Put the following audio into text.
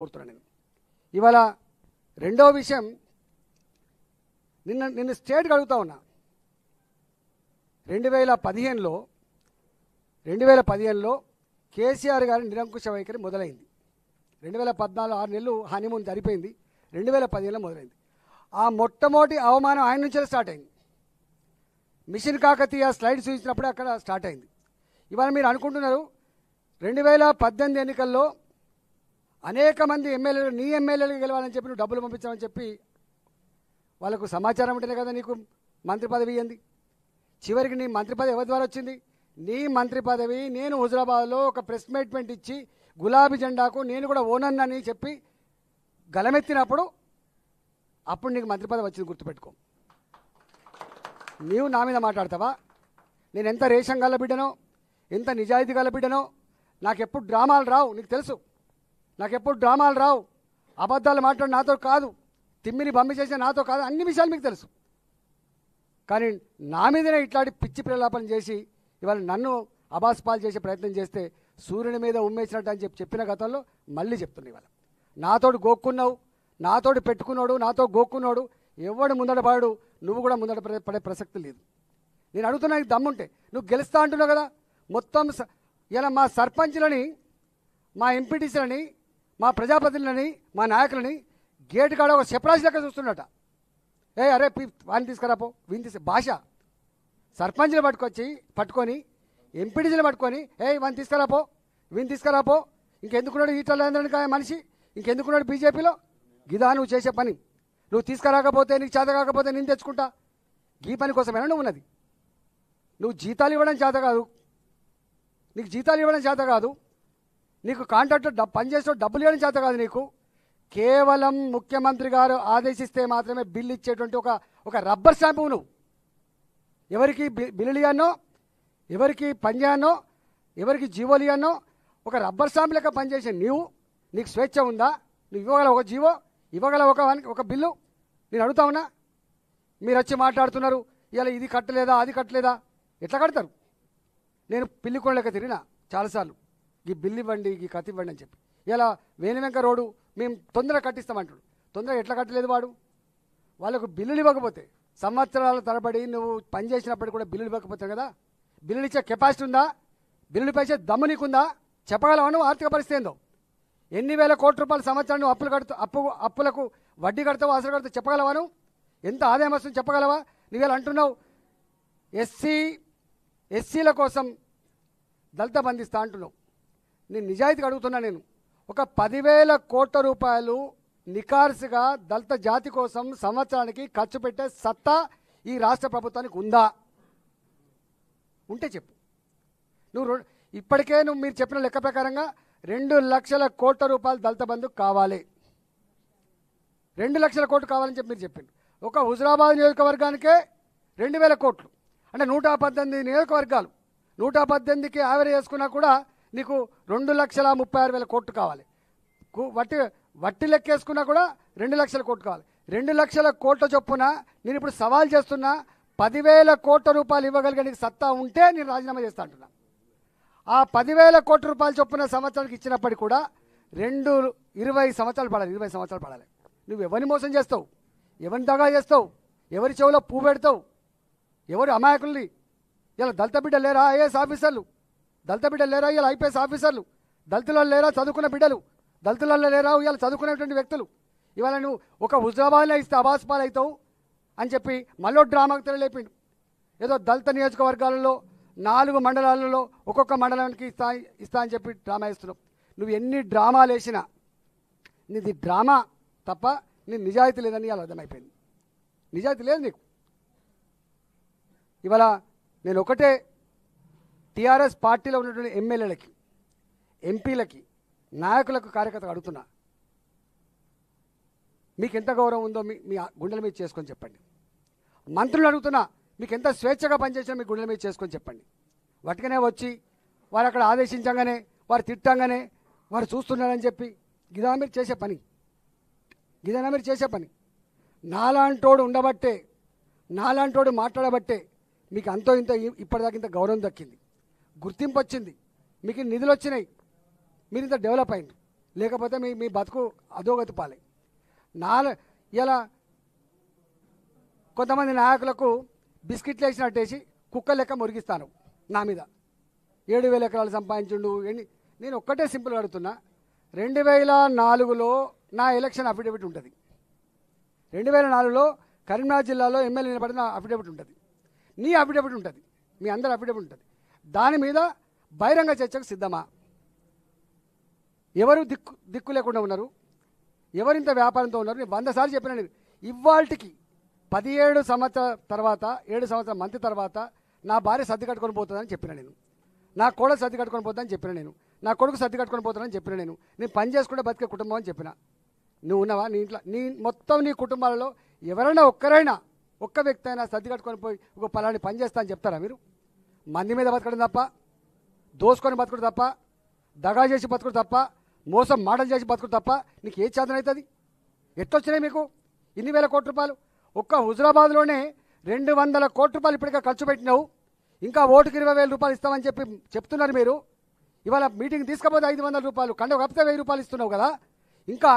కోరుతున్నాను నేను ఇవాళ రెండో విషయం నిన్న నిన్న స్టేట్కి అడుగుతా ఉన్నా రెండు వేల పదిహేనులో రెండు వేల పదిహేనులో కేసీఆర్ గారి నిరంకుశ వైఖరి మొదలైంది రెండు వేల పద్నాలుగు ఆరు నెలలు హనీమూన్ జరిపోయింది రెండు వేల పదిహేనులో మొదలైంది ఆ మొట్టమొదటి అవమానం ఆయన నుంచే స్టార్ట్ అయింది మిషన్ కాకతీయ స్లైడ్ చూసినప్పుడే అక్కడ స్టార్ట్ అయింది ఇవాళ మీరు అనుకుంటున్నారు రెండు వేల పద్దెనిమిది ఎన్నికల్లో అనేక మంది ఎమ్మెల్యేలు నీ ఎమ్మెల్యేలు గెలవాలని చెప్పి నువ్వు డబ్బులు పంపించామని చెప్పి వాళ్ళకు సమాచారం ఉంటేనే కదా నీకు మంత్రి పదవి ఇవ్వండి చివరికి నీ మంత్రి పదవి ఎవరి ద్వారా వచ్చింది నీ మంత్రి పదవి నేను హుజురాబాద్లో ఒక ప్రెస్ మీట్మెంట్ ఇచ్చి గులాబీ జెండాకు నేను కూడా ఓనన్ అని చెప్పి గలమెత్తినప్పుడు అప్పుడు నీకు మంత్రి పదవి వచ్చింది గుర్తుపెట్టుకో నీవు నా మీద మాట్లాడతావా నేను ఎంత రేషన్ గల బిడ్డనో ఎంత నిజాయితీ గల బిడ్డనో నాకు ఎప్పుడు డ్రామాలు రావు నీకు తెలుసు నాకెప్పుడు డ్రామాలు రావు అబద్ధాలు మాట్లాడి నాతో కాదు తిమ్మిని బమ్మి చేసే నాతో కాదు అన్ని విషయాలు మీకు తెలుసు కానీ నా మీదనే ఇట్లాంటి పిచ్చి ప్రలాపన చేసి ఇవాళ నన్ను అబాస్పాలు చేసే ప్రయత్నం చేస్తే సూర్యుని మీద ఉమ్మేసినట్టు అని చెప్పి చెప్పిన గతంలో మళ్ళీ చెప్తున్నా ఇవాళ నాతోడు గోక్కున్నావు నాతోడు పెట్టుకున్నాడు నాతో గోక్కున్నాడు ఎవడు ముందడపాడు నువ్వు కూడా ముందడ పడే ప్రసక్తి లేదు నేను అడుగుతున్నా దమ్ముంటే నువ్వు గెలుస్తా అంటున్నావు కదా మొత్తం ఇలా మా సర్పంచ్లని మా ఎంపీటీసీలని మా ప్రజాప్రతినిధులని మా నాయకులని గేటు కాడ ఒక సెపరాజి దగ్గర చూస్తున్నట ఏ అరే వాని తీసుకురాపో వీని తీసుకు భాష సర్పంచ్ని పట్టుకొచ్చి పట్టుకొని ఎంపీడీజీలు పట్టుకొని ఏ వాని తీసుకురాపో వీని తీసుకురాపో ఇంకెందుకున్నాడు ఈటల మనిషి ఇంకెందుకున్నాడు బీజేపీలో గిదా నువ్వు చేసే పని నువ్వు తీసుకురాకపోతే నీకు చేత కాకపోతే నేను తెచ్చుకుంటా ఈ పని కోసమేనా నువ్వు ఉన్నది నువ్వు జీతాలు ఇవ్వడం చేత కాదు నీకు జీతాలు ఇవ్వడం చేత కాదు నీకు కాంట్రాక్టర్ పనిచేసే డబ్బులు ఇవ్వడం చేత కాదు నీకు కేవలం ముఖ్యమంత్రి గారు ఆదేశిస్తే మాత్రమే బిల్లు ఇచ్చేటువంటి ఒక ఒక రబ్బర్ స్టాంపు నువ్వు ఎవరికి బిల్లులియానో ఇవ్వనో ఎవరికి పనిచేయనో ఎవరికి జీవోలు ఇవ్వనో ఒక రబ్బర్ స్టాంపు లెక్క పనిచేసే నీవు నీకు స్వేచ్ఛ ఉందా నువ్వు ఇవ్వగల ఒక జీవో ఇవ్వగల ఒక ఒక బిల్లు నేను అడుగుతా ఉన్నా మీరు వచ్చి మాట్లాడుతున్నారు ఇలా ఇది కట్టలేదా అది కట్టలేదా ఎట్లా కడతారు నేను పిల్లి కొనలేక తిరిగినా చాలాసార్లు ఈ బిల్లు ఇవ్వండి ఈ కత్తి ఇవ్వండి అని చెప్పి ఇలా వెంక రోడ్డు మేము తొందరగా కట్టిస్తామంటాడు తొందరగా ఎట్లా కట్టలేదు వాడు వాళ్ళకు బిల్లులు ఇవ్వకపోతే సంవత్సరాల తరబడి నువ్వు పని కూడా బిల్లులు ఇవ్వకపోతావు కదా బిల్లులు ఇచ్చే కెపాసిటీ ఉందా బిల్లులు పైసే దమ్ము నీకుందా చెప్పగలవా నువ్వు ఆర్థిక పరిస్థితి ఏందో ఎన్ని వేల కోట్ల రూపాయల సంవత్సరం నువ్వు అప్పులు కడుతూ అప్పు అప్పులకు వడ్డీ కడతావు అసలు కడతావు చెప్పగలవా నువ్వు ఎంత ఆదాయం వస్తుంది చెప్పగలవా నువ్వు ఇలా అంటున్నావు ఎస్సీ ఎస్సీల కోసం దళిత బంధిస్తా అంటున్నావు నేను నిజాయితీగా అడుగుతున్నా నేను ఒక పదివేల కోట్ల రూపాయలు నికార్సుగా దళిత జాతి కోసం సంవత్సరానికి ఖర్చు పెట్టే సత్తా ఈ రాష్ట్ర ప్రభుత్వానికి ఉందా ఉంటే చెప్పు నువ్వు ఇప్పటికే నువ్వు మీరు చెప్పిన లెక్క ప్రకారంగా రెండు లక్షల కోట్ల రూపాయలు దళిత బంధు కావాలి రెండు లక్షల కోట్లు కావాలని చెప్పి మీరు చెప్పింది ఒక హుజరాబాద్ నియోజకవర్గానికే రెండు వేల కోట్లు అంటే నూట పద్దెనిమిది నియోజకవర్గాలు నూట పద్దెనిమిదికి యావరేజ్ వేసుకున్నా కూడా నీకు రెండు లక్షల ముప్పై ఆరు వేల కోట్లు కావాలి వట్టి వట్టి లెక్కేసుకున్నా కూడా రెండు లక్షల కోట్లు కావాలి రెండు లక్షల కోట్ల చొప్పున నేను ఇప్పుడు సవాల్ చేస్తున్నా పదివేల కోట్ల రూపాయలు ఇవ్వగలిగే నీకు సత్తా ఉంటే నేను రాజీనామా చేస్తా అంటున్నా ఆ పదివేల కోట్ల రూపాయలు చొప్పున సంవత్సరానికి ఇచ్చినప్పటికీ కూడా రెండు ఇరవై సంవత్సరాలు పడాలి ఇరవై సంవత్సరాలు పడాలి నువ్వు ఎవరిని మోసం చేస్తావు ఎవరిని దగా చేస్తావు ఎవరి చెవులో పూ పెడతావు ఎవరు అమాయకుల్ని ఇలా దళిత బిడ్డ లేరా ఐఏఎస్ ఆఫీసర్లు దళిత బిడ్డలు లేరా ఇవాళ ఐపీఎస్ ఆఫీసర్లు దళితులలో లేరా చదువుకున్న బిడ్డలు దళితులలో లేరా ఇవాళ చదువుకునేటువంటి వ్యక్తులు ఇవాళ నువ్వు ఒక హుజరాబాద్లో ఇస్తే పాలు అవుతావు అని చెప్పి మళ్ళీ డ్రామాకు తెరలేపిండు ఏదో దళిత నియోజకవర్గాలలో నాలుగు మండలాలలో ఒక్కొక్క మండలానికి ఇస్తా ఇస్తా అని చెప్పి డ్రామా ఇస్తున్నావు నువ్వు ఎన్ని డ్రామాలు వేసినా నీది డ్రామా తప్ప నీ నిజాయితీ లేదని ఇవాళ అర్థమైపోయింది నిజాయితీ లేదు నీకు ఇవాళ నేను ఒకటే టీఆర్ఎస్ పార్టీలో ఉన్నటువంటి ఎమ్మెల్యేలకి ఎంపీలకి నాయకులకు కార్యకర్తలు అడుగుతున్నా మీకు ఎంత గౌరవం ఉందో మీ మీ గుండెల మీద చేసుకొని చెప్పండి మంత్రులు అడుగుతున్నా మీకు ఎంత స్వేచ్ఛగా పనిచేసినా మీ గుండెల మీద చేసుకొని చెప్పండి వట్టుకనే వచ్చి వారు అక్కడ ఆదేశించగానే వారు తిట్టంగానే వారు చూస్తున్నారని చెప్పి ఇదా మీరు చేసే పని ఇదేనా మీరు చేసే పని నాలాంటోడు ఉండబట్టే నాలాంటోడు మాట్లాడబట్టే మీకు అంతో ఇంత ఇప్పటిదాకా ఇంత గౌరవం దక్కింది గుర్తింపు వచ్చింది మీకు నిధులు వచ్చినాయి మీరు ఇంత డెవలప్ అయింది లేకపోతే మీ మీ బతుకు అధోగతి పాలే నాలు ఇలా కొంతమంది నాయకులకు బిస్కెట్లు వేసినట్టేసి కుక్క లెక్క మురిగిస్తాను నా మీద ఏడు వేల ఎకరాలు సంపాదించుండు ఎన్ని నేను ఒక్కటే సింపుల్ అడుగుతున్నా రెండు వేల నాలుగులో నా ఎలక్షన్ అఫిడవిట్ ఉంటుంది రెండు వేల నాలుగులో కరీంనగర్ జిల్లాలో ఎమ్మెల్యే నిలబడిన అఫిడవిట్ ఉంటుంది నీ అఫిడవిట్ ఉంటుంది మీ అందరి అఫిడవిట్ ఉంటుంది దాని మీద బహిరంగ చర్చకు సిద్ధమా ఎవరు దిక్కు దిక్కు లేకుండా ఉన్నారు ఎవరింత వ్యాపారంతో ఉన్నారు నేను వంద సార్లు చెప్పిన ఇవాళకి పదిహేడు సంవత్సరాల తర్వాత ఏడు సంవత్సరం మంత్రి తర్వాత నా భార్య సర్ది కట్టుకొని పోతుందని చెప్పిన నేను నా కోడలు సర్ది కట్టుకొని పోతుందని చెప్పిన నేను నా కొడుకు సర్ది కట్టుకొని పోతానని చెప్పిన నేను నేను పని చేసుకుంటే బతికే కుటుంబం అని చెప్పిన నువ్వు ఉన్నావా నీ ఇంట్లో నీ మొత్తం నీ కుటుంబాలలో ఎవరైనా ఒక్కరైనా ఒక్క వ్యక్తి అయినా సర్ది కట్టుకొని పోయి ఒక పలాని పని చేస్తా అని చెప్తారా మీరు మంది మీద బతకడం తప్ప దోసుకొని బతకడం తప్ప దగా చేసి బతకడం తప్ప మోసం మాటలు చేసి బతకడం తప్ప నీకు ఏ చాదన అవుతుంది ఎట్టొచ్చినాయి మీకు ఇన్ని వేల కోట్ల రూపాయలు ఒక్క హుజురాబాద్లోనే రెండు వందల కోట్ల రూపాయలు ఇప్పటికే ఖర్చు పెట్టినావు ఇంకా ఓటుకు ఇరవై వేల రూపాయలు ఇస్తామని చెప్పి చెప్తున్నారు మీరు ఇవాళ మీటింగ్ తీసుకపోతే ఐదు వందల రూపాయలు కండ కప్పితే వెయ్యి రూపాయలు ఇస్తున్నావు కదా ఇంకా